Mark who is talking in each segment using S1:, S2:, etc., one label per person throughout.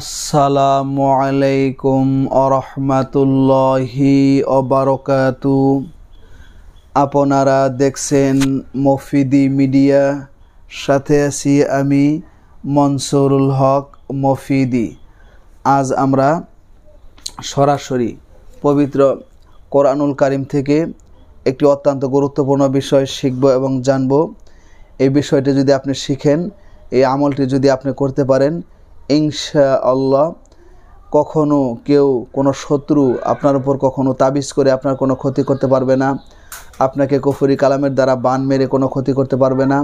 S1: আসসালামু আলাইকুম আরহামাতুল্লাহি অবারকাতু আপনারা দেখছেন মফিদি মিডিয়া সাথে আছি আমি মনসুরুল হক মফিদি আজ আমরা সরাসরি পবিত্র কোরআনুল কারিম থেকে একটি অত্যন্ত গুরুত্বপূর্ণ বিষয় শিখব এবং জানব এই বিষয়টি যদি আপনি শিখেন এই আমলটি যদি আপনি করতে পারেন ইংশা আল্লাহ কখনো কেউ কোনো শত্রু আপনার উপর কখনো তাবিজ করে আপনার কোনো ক্ষতি করতে পারবে না আপনাকে কফুরি কালামের দ্বারা বান মেরে কোনো ক্ষতি করতে পারবে না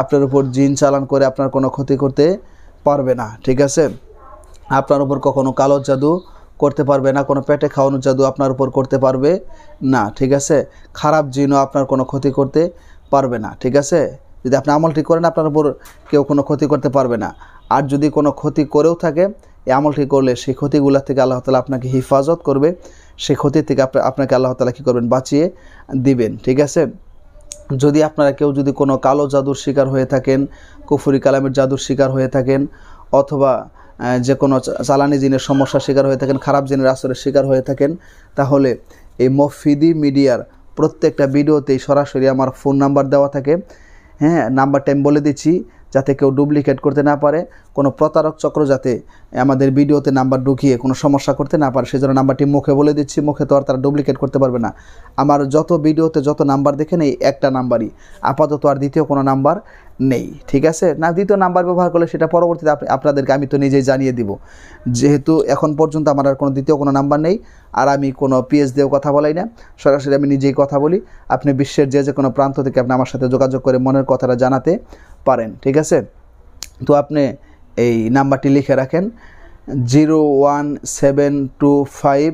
S1: আপনার উপর জিন চালান করে আপনার কোনো ক্ষতি করতে পারবে না ঠিক আছে আপনার উপর কখনো কালো জাদু করতে পারবে না কোনো পেটে খাওয়ানো জাদু আপনার উপর করতে পারবে না ঠিক আছে খারাপ জিনও আপনার কোনো ক্ষতি করতে পারবে না ঠিক আছে যদি আপনি আমলটি করেন আপনার উপর কেউ কোনো ক্ষতি করতে পারবে না আর যদি কোনো ক্ষতি করেও থাকে এই আমলটি করলে সেই ক্ষতিগুলো থেকে আল্লাহ তালা আপনাকে হেফাজত করবে সেই ক্ষতি থেকে আপনাকে আল্লাহ তালা কী করবেন বাঁচিয়ে দিবেন ঠিক আছে যদি আপনারা কেউ যদি কোনো কালো জাদুর শিকার হয়ে থাকেন কুফুরি কালামের জাদুর শিকার হয়ে থাকেন অথবা যে কোনো চালানি জিনের সমস্যার শিকার হয়ে থাকেন খারাপ জিনের আসরের শিকার হয়ে থাকেন তাহলে এই মফিদি মিডিয়ার প্রত্যেকটা ভিডিওতেই সরাসরি আমার ফোন নাম্বার দেওয়া থাকে হ্যাঁ নাম্বারটা আমি বলে দিচ্ছি যাতে কেউ ডুপ্লিকেট করতে না পারে কোনো প্রতারক চক্র যাতে আমাদের ভিডিওতে নাম্বার ঢুকিয়ে কোনো সমস্যা করতে না পারে সেজন্য নাম্বারটি মুখে বলে দিচ্ছি মুখে তো আর তারা ডুপ্লিকেট করতে পারবে না আমার যত ভিডিওতে যত নাম্বার দেখে নেই একটা নাম্বারই আপাতত আর দ্বিতীয় কোনো নাম্বার নেই ঠিক আছে না দ্বিতীয় নাম্বার ব্যবহার করলে সেটা পরবর্তীতে আপনাদেরকে আমি তো নিজেই জানিয়ে দিব যেহেতু এখন পর্যন্ত আমার আর কোনো দ্বিতীয় কোনো নাম্বার নেই আর আমি কোনো পিএস দিয়েও কথা বলাই না সরাসরি আমি নিজেই কথা বলি আপনি বিশ্বের যে যে কোনো প্রান্ত থেকে আপনি আমার সাথে যোগাযোগ করে মনের কথাটা জানাতে পারেন ঠিক আছে তো আপনি এই নাম্বারটি লিখে রাখেন zero one seven two five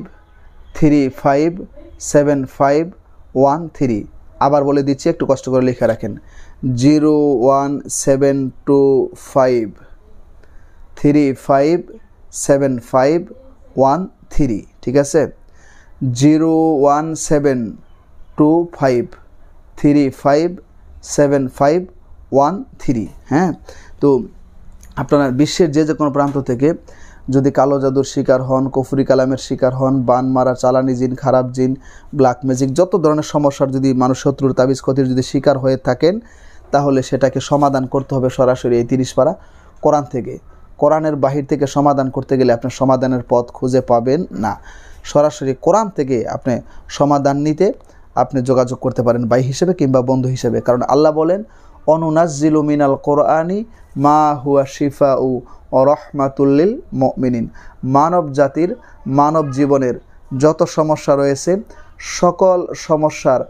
S1: three five seven five one three আবার বলে দিচ্ছি একটু কষ্ট করে লিখে রাখেন zero one seven two five three five seven five one three ঠিক আছে zero one seven two five three five seven five one three হ্যাঁ তো আপনারা বিশ্বের যে যে কোনো প্রান্ত থেকে যদি কালো জাদুর শিকার হন কফুরি কালামের শিকার হন বান মারা চালানি জিন খারাপ জিন ব্ল্যাক ম্যাজিক যত ধরনের সমস্যার যদি মানুষ শত্রুর তাবিজ ক্ষতির যদি শিকার হয়ে থাকেন তাহলে সেটাকে সমাধান করতে হবে সরাসরি এই তিরিশ পাড়া কোরআন থেকে কোরআনের বাহির থেকে সমাধান করতে গেলে আপনি সমাধানের পথ খুঁজে পাবেন না সরাসরি কোরআন থেকে আপনি সমাধান নিতে আপনি যোগাযোগ করতে পারেন ভাই হিসেবে কিংবা বন্ধু হিসেবে কারণ আল্লাহ বলেন অনুনাজিল মিনাল কোরআনি মা হুয়া শিফা উ রহমাতুল্লিল মিনিন মানব জাতির মানব জীবনের যত সমস্যা রয়েছে সকল সমস্যার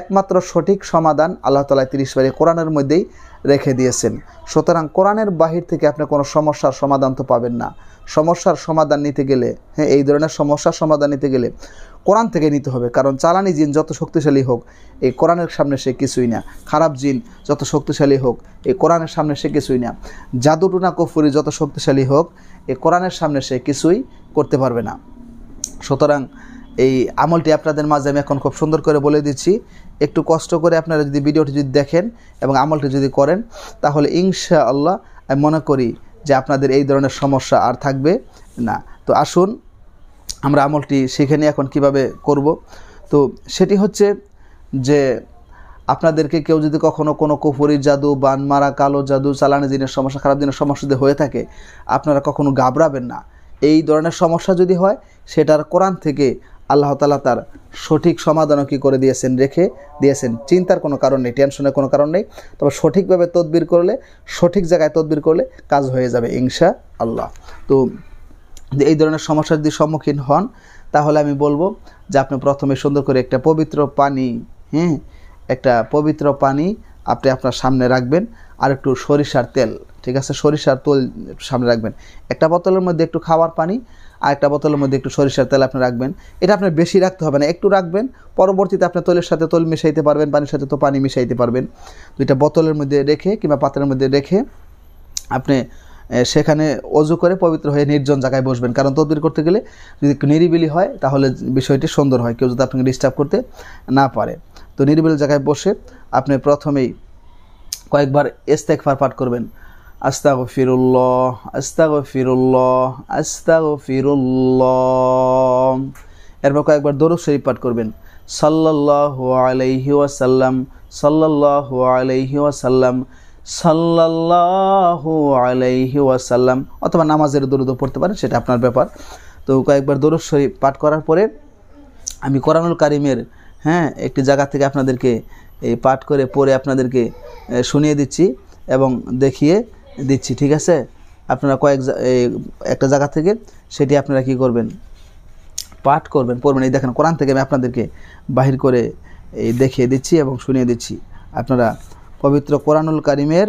S1: একমাত্র সঠিক সমাধান আল্লাহ তালা তিরিশ বারে কোরআনের মধ্যেই রেখে দিয়েছেন সুতরাং কোরআনের বাহির থেকে আপনি কোনো সমস্যার সমাধান তো পাবেন না সমস্যার সমাধান নিতে গেলে হ্যাঁ এই ধরনের সমস্যার সমাধান নিতে গেলে কোরআন থেকে নিতে হবে কারণ চালানি জিন যত শক্তিশালী হোক এই কোরআনের সামনে সে কিছুই না খারাপ জিন যত শক্তিশালী হোক এই কোরআনের সামনে সে কিছুই না জাদুটুনা কফুরি যত শক্তিশালী হোক এই কোরআনের সামনে সে কিছুই করতে পারবে না সুতরাং এই আমলটি আপনাদের মাঝে আমি এখন খুব সুন্দর করে বলে দিচ্ছি একটু কষ্ট করে আপনারা যদি ভিডিওটি যদি দেখেন এবং আমলটি যদি করেন তাহলে ইনশা আল্লাহ আমি মনে করি যে আপনাদের এই ধরনের সমস্যা আর থাকবে না তো আসুন আমরা আমলটি শিখে এখন কিভাবে করব তো সেটি হচ্ছে যে আপনাদেরকে কেউ যদি কখনও কোনো কুফুরির জাদু বান মারা কালো জাদু চালানি দিনের সমস্যা খারাপ দিনের সমস্যা যদি হয়ে থাকে আপনারা কখনো ঘাবড়াবেন না এই ধরনের সমস্যা যদি হয় সেটার কোরআন থেকে আল্লাহ তালা তার সঠিক সমাধানও কী করে দিয়েছেন রেখে দিয়েছেন চিন্তার কোনো কারণ নেই টেনশনের কোনো কারণ নেই তবে সঠিকভাবে তদবির করলে সঠিক জায়গায় তদবির করলে কাজ হয়ে যাবে ইংসা আল্লাহ তো এই ধরনের সমস্যার যদি সম্মুখীন হন তাহলে আমি বলবো যে আপনি প্রথমে সুন্দর করে একটা পবিত্র পানি হ্যাঁ একটা পবিত্র পানি আপনি আপনার সামনে রাখবেন আর একটু সরিষার তেল ঠিক আছে সরিষার তেল সামনে রাখবেন একটা বোতলের মধ্যে একটু খাওয়ার পানি আর একটা বোতলের মধ্যে একটু সরিষার তেল আপনি রাখবেন এটা আপনার বেশি রাখতে হবে না একটু রাখবেন পরবর্তীতে আপনার তৈলের সাথে তৈল মিশাইতে পারবেন পানির সাথে তো পানি মিশাইতে পারবেন দুইটা বোতলের মধ্যে রেখে কিংবা পাত্রের মধ্যে রেখে আপনি সেখানে অজু করে পবিত্র হয়ে নির্জন জায়গায় বসবেন কারণ তদবির করতে গেলে যদি নিরিবিলি হয় তাহলে বিষয়টি সুন্দর হয় কেউ যদি আপনাকে ডিস্টার্ব করতে না পারে তো নিরিবিলি জায়গায় বসে আপনি প্রথমেই কয়েকবার এস্তেকফার পাঠ করবেন আস্তাগফিরুল্লাহ আস্তাগফিরুল্লাহ আস্তাগফিরুল্লাহ এরপর কয়েকবার দরুদ শরীফ পাঠ করবেন সাল্লাল্লাহু আলাইহি ওয়াসাল্লাম সাল্লাল্লাহু আলাইহি ওয়াসাল্লাম সাল্লাল্লাহু আলাইহি ওয়াসাল্লাম অথবা নামাজের দরুদ পড়তে পারেন সেটা আপনার ব্যাপার তো কয়েকবার দরুদ শরীফ পাঠ করার পরে আমি কোরআনুল কারিমের হ্যাঁ একটি জায়গা থেকে আপনাদেরকে এই পাঠ করে পড়ে আপনাদেরকে শুনিয়ে দিচ্ছি এবং দেখিয়ে দিচ্ছি ঠিক আছে আপনারা কয়েক একটা জায়গা থেকে সেটি আপনারা কি করবেন পাঠ করবেন পড়বেন এই দেখেন কোরআন থেকে আমি আপনাদেরকে বাহির করে এই দেখিয়ে দিচ্ছি এবং শুনিয়ে দিচ্ছি আপনারা পবিত্র কোরআনুল কারিমের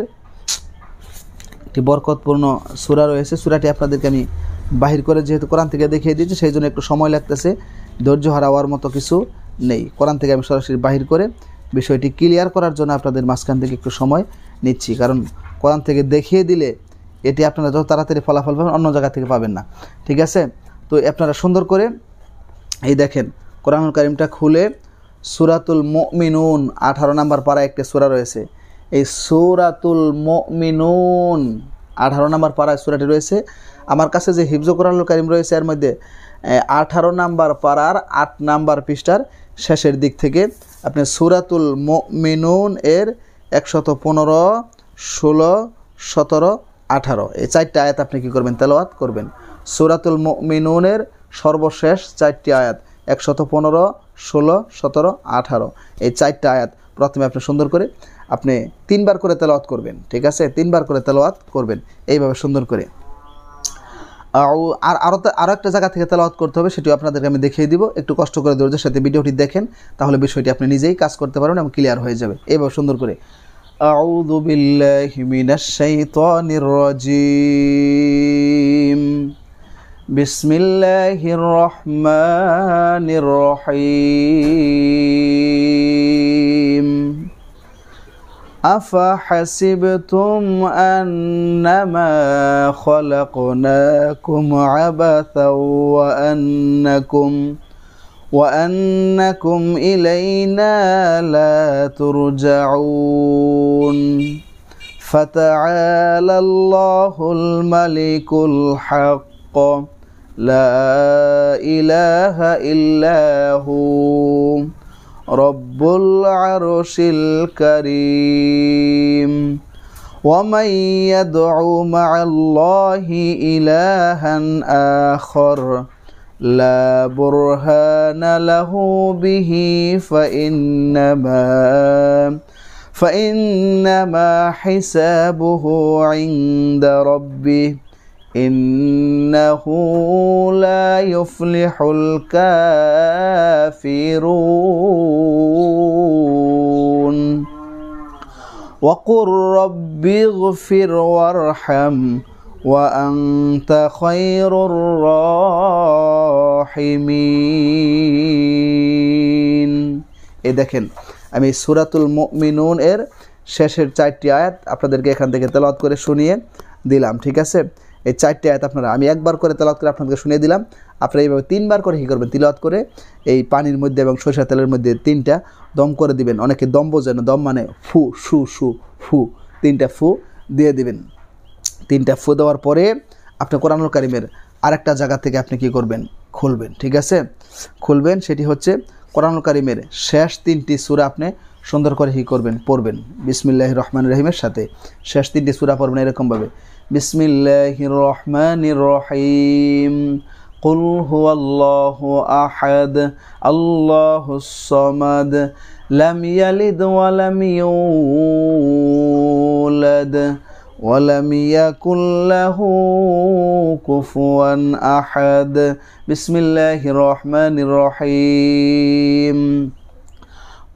S1: একটি বরকতপূর্ণ সুরা রয়েছে সুরাটি আপনাদেরকে আমি বাহির করে যেহেতু কোরআন থেকে দেখিয়ে দিচ্ছি সেই জন্য একটু সময় লাগতেছে ধৈর্য হারাওয়ার মতো কিছু নেই কোরআন থেকে আমি সরাসরি বাহির করে বিষয়টি ক্লিয়ার করার জন্য আপনাদের মাঝখান থেকে একটু সময় নিচ্ছি কারণ কোরআন থেকে দেখিয়ে দিলে এটি আপনারা যত তাড়াতাড়ি ফলাফল পাবেন অন্য জায়গা থেকে পাবেন না ঠিক আছে তো আপনারা সুন্দর করে এই দেখেন কোরআনুল করিমটা খুলে সুরাতুল মিনুন আঠারো নাম্বার পাড়া একটি সুরা রয়েছে এই সুরাতুল মিনুন আঠারো নাম্বার পাড়ায় সুরাটি রয়েছে আমার কাছে যে হিফজ কোরআনুল করিম রয়েছে এর মধ্যে আঠারো নাম্বার পাড়ার আট নাম্বার পৃষ্ঠার শেষের দিক থেকে আপনি সুরাতুল মিনুন এর একশত পনেরো ষোলো সতেরো আঠারো এই চারটি আয়াত আপনি কী করবেন তেলাওয়াত করবেন সুরাতুল মিনুনের সর্বশেষ চারটি আয়াত একশত পনেরো ষোলো সতেরো আঠারো এই চারটি আয়াত প্রথমে আপনি সুন্দর করে আপনি তিনবার করে তেলাওয়াত করবেন ঠিক আছে তিনবার করে তেলাওয়াত করবেন এইভাবে সুন্দর করে আর আরও আরও একটা জায়গা থেকে তেলাওয়াত করতে হবে সেটিও আপনাদেরকে আমি দেখিয়ে দিব একটু কষ্ট করে ধৈর্যের সাথে ভিডিওটি দেখেন তাহলে বিষয়টি আপনি নিজেই কাজ করতে পারবেন এবং ক্লিয়ার হয়ে যাবে এইভাবে সুন্দর করে أعوذ بالله من الشيطان الرجيم بسم الله الرحمن الرحيم أفحسبتم أنما خلقناكم عبثا وأنكم وأنكم إلينا لا ترجعون فتعالى الله الملك الحق لا إله إلا هو رب العرش الكريم ومن يدعو مع الله إلها آخر لا برهان له به فإنما فإنما حسابه عند ربه إنه لا يفلح الكافرون وقل رب اغفر وارحم وأنت خير الراحمين এ দেখেন আমি সুরাতুল মুমিনুন এর শেষের চারটি আয়াত আপনাদেরকে এখান থেকে তেলাওয়াত করে শুনিয়ে দিলাম ঠিক আছে এই চারটি আয়াত আপনারা আমি একবার করে তেলাওয়াত করে আপনাদেরকে শুনিয়ে দিলাম আপনারা এইভাবে তিনবার করে কী করবেন তিলাওয়াত করে এই পানির মধ্যে এবং সরিষা তেলের মধ্যে তিনটা দম করে দিবেন অনেকে দম বোঝে না দম মানে ফু সু সু ফু তিনটা ফু দিয়ে দিবেন তিনটা ফু দেওয়ার পরে আপনি কোরআনুল কারিমের আরেকটা জায়গা থেকে আপনি কি করবেন খুলবেন ঠিক আছে খুলবেন সেটি হচ্ছে কোরআনুল কারিমের শেষ তিনটি সুরা আপনি সুন্দর করে কী করবেন পড়বেন বিসমিল্লাহ রহমান রহিমের সাথে শেষ তিনটি সুরা পড়বেন এরকমভাবে বিসমিল্লাহ রহমান রহিম قل هو الله أحد الله الصمد لم يلد ولم يولد ولم يكن له كفوا أحد بسم الله الرحمن الرحيم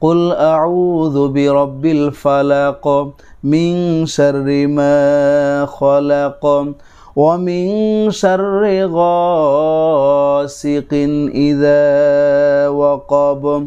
S1: قل أعوذ برب الفلق من شر ما خلق ومن شر غاسق إذا وقب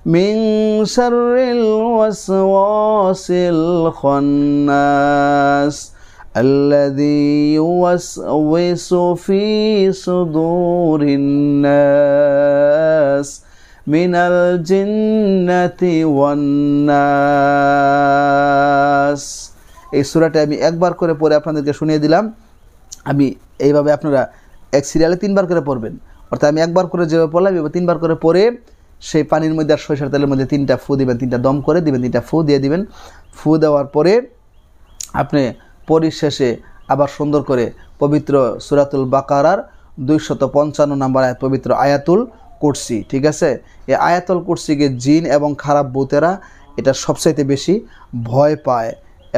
S1: من شر الوسواس الخناس الذي يوسوس في صدور الناس من الجنة والناس এই সুরাটা আমি একবার করে পড়ে আপনাদেরকে শুনিয়ে দিলাম আমি এইভাবে আপনারা এক সিরিয়ালে তিনবার করে পড়বেন অর্থাৎ আমি একবার করে যেভাবে পড়লাম এবার তিনবার করে পড়ে সেই পানির মধ্যে আর সরিষার তেলের মধ্যে তিনটা ফু দিবেন তিনটা দম করে দিবেন তিনটা ফু দিয়ে দিবেন ফু দেওয়ার পরে আপনি পরিশেষে আবার সুন্দর করে পবিত্র সুরাতুল বাকারার দুইশত পঞ্চান্ন নাম্বার আয়াত পবিত্র আয়াতুল কুর্সি ঠিক আছে এই আয়াতুল কুর্সিকে জিন এবং খারাপ বুতেরা এটা সবচাইতে বেশি ভয় পায়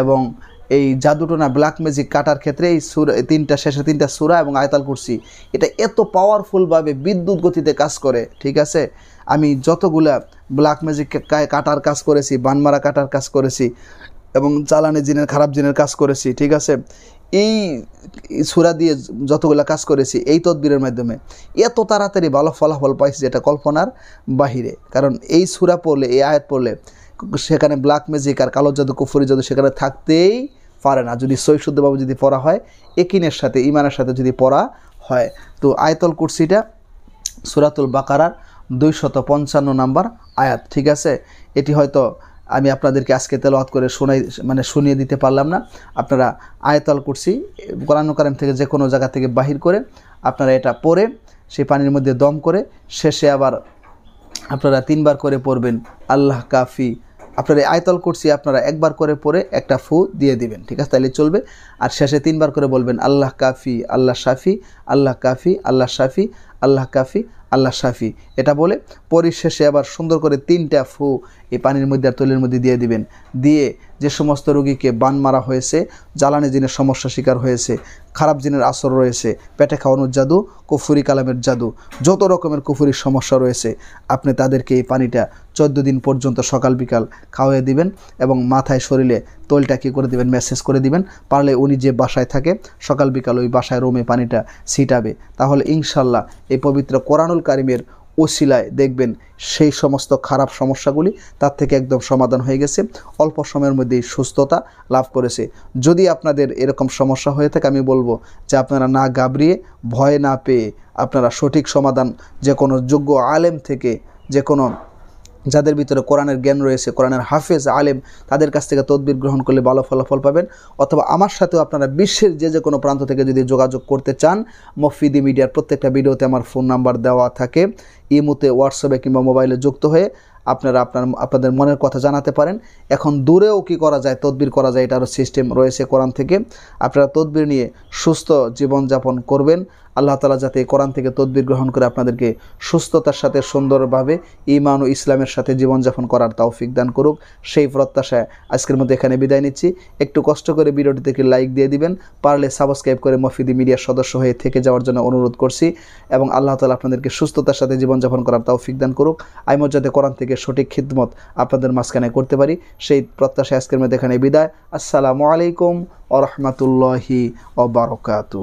S1: এবং এই জাদুটোনা ব্ল্যাক ম্যাজিক কাটার ক্ষেত্রে এই সুর তিনটা শেষে তিনটা সুরা এবং আয়তাল কুর্সি এটা এত পাওয়ারফুলভাবে বিদ্যুৎ গতিতে কাজ করে ঠিক আছে আমি যতগুলা ব্ল্যাক ম্যাজিক কাটার কাজ করেছি বানমারা কাটার কাজ করেছি এবং জ্বালানি জিনের খারাপ জিনের কাজ করেছি ঠিক আছে এই সুরা দিয়ে যতগুলো কাজ করেছি এই তদবিরের মাধ্যমে এত তাড়াতাড়ি ভালো ফলাফল পাইছি যেটা কল্পনার বাহিরে কারণ এই সুরা পড়লে এই আয়াত পড়লে সেখানে ব্ল্যাক ম্যাজিক আর কালো জাদু কুফুরি জাদু সেখানে থাকতেই পারে না যদি সৈশুদ্ধভাবে যদি পড়া হয় একিনের সাথে ইমানের সাথে যদি পড়া হয় তো আয়তল কুর্সিটা সুরাতুল বাকারার দুইশত পঞ্চান্ন নাম্বার আয়াত ঠিক আছে এটি হয়তো আমি আপনাদেরকে আজকে তেলওয়াত করে শোনাই মানে শুনিয়ে দিতে পারলাম না আপনারা আয়তাল করছি কোরআনকারিম থেকে যে কোনো জায়গা থেকে বাহির করে আপনারা এটা পরে সেই পানির মধ্যে দম করে শেষে আবার আপনারা তিনবার করে পড়বেন আল্লাহ কাফি আপনারা আয়তল করছি আপনারা একবার করে পরে একটা ফু দিয়ে দিবেন ঠিক আছে তাহলে চলবে আর শেষে তিনবার করে বলবেন আল্লাহ কাফি আল্লাহ শাফি আল্লাহ কাফি আল্লাহ শাফি আল্লাহ কাফি আল্লাহ শাফি এটা বলে পরিশেষে আবার সুন্দর করে তিনটা ফু এই পানির মধ্যে আর তৈলের মধ্যে দিয়ে দিবেন দিয়ে যে সমস্ত রোগীকে বান মারা হয়েছে জ্বালানি জিনের সমস্যা শিকার হয়েছে খারাপ জিনের আসর রয়েছে পেটে খাওয়ানোর জাদু কুফুরি কালামের জাদু যত রকমের কুফুরির সমস্যা রয়েছে আপনি তাদেরকে এই পানিটা চোদ্দ দিন পর্যন্ত সকাল বিকাল খাওয়াই দিবেন এবং মাথায় শরীরে তৈলটা কী করে দিবেন মেসেজ করে দিবেন পারলে উনি যে বাসায় থাকে সকাল বিকাল ওই বাসায় রোমে পানিটা ছিটাবে তাহলে ইনশাল্লাহ এই পবিত্র কোরআনুল কারিমের ওসিলায় দেখবেন সেই সমস্ত খারাপ সমস্যাগুলি তার থেকে একদম সমাধান হয়ে গেছে অল্প সময়ের মধ্যেই সুস্থতা লাভ করেছে যদি আপনাদের এরকম সমস্যা হয়ে থাকে আমি বলবো যে আপনারা না গাবড়িয়ে ভয় না পেয়ে আপনারা সঠিক সমাধান যে কোনো যোগ্য আলেম থেকে যে কোনো যাদের ভিতরে কোরআনের জ্ঞান রয়েছে কোরআনের হাফেজ আলেম তাদের কাছ থেকে তদবির গ্রহণ করলে ভালো ফলাফল পাবেন অথবা আমার সাথেও আপনারা বিশ্বের যে যে কোনো প্রান্ত থেকে যদি যোগাযোগ করতে চান মফিদি মিডিয়ার প্রত্যেকটা ভিডিওতে আমার ফোন নাম্বার দেওয়া থাকে ইমুতে হোয়াটসঅ্যাপে কিংবা মোবাইলে যুক্ত হয়ে আপনারা আপনার আপনাদের মনের কথা জানাতে পারেন এখন দূরেও কি করা যায় তদবির করা যায় এটারও সিস্টেম রয়েছে কোরআন থেকে আপনারা তদবির নিয়ে সুস্থ জীবনযাপন করবেন আল্লাহ তালা যাতে কোরআন থেকে তদ্বির গ্রহণ করে আপনাদেরকে সুস্থতার সাথে সুন্দরভাবে ইমান ও ইসলামের সাথে জীবনযাপন করার তাওফিক দান করুক সেই প্রত্যাশায় আজকের মতো এখানে বিদায় নিচ্ছি একটু কষ্ট করে ভিডিওটি থেকে লাইক দিয়ে দিবেন পারলে সাবস্ক্রাইব করে মফিদি মিডিয়ার সদস্য হয়ে থেকে যাওয়ার জন্য অনুরোধ করছি এবং আল্লাহ তালা আপনাদেরকে সুস্থতার সাথে জীবনযাপন করার তাওফিক দান করুক আইমত যাতে কোরআন থেকে সঠিক খিদমত আপনাদের মাঝখানে করতে পারি সেই প্রত্যাশায় আজকের মতো এখানে বিদায় আসসালামু আলাইকুম ও রহমতুল্লাহি ও বারকাতু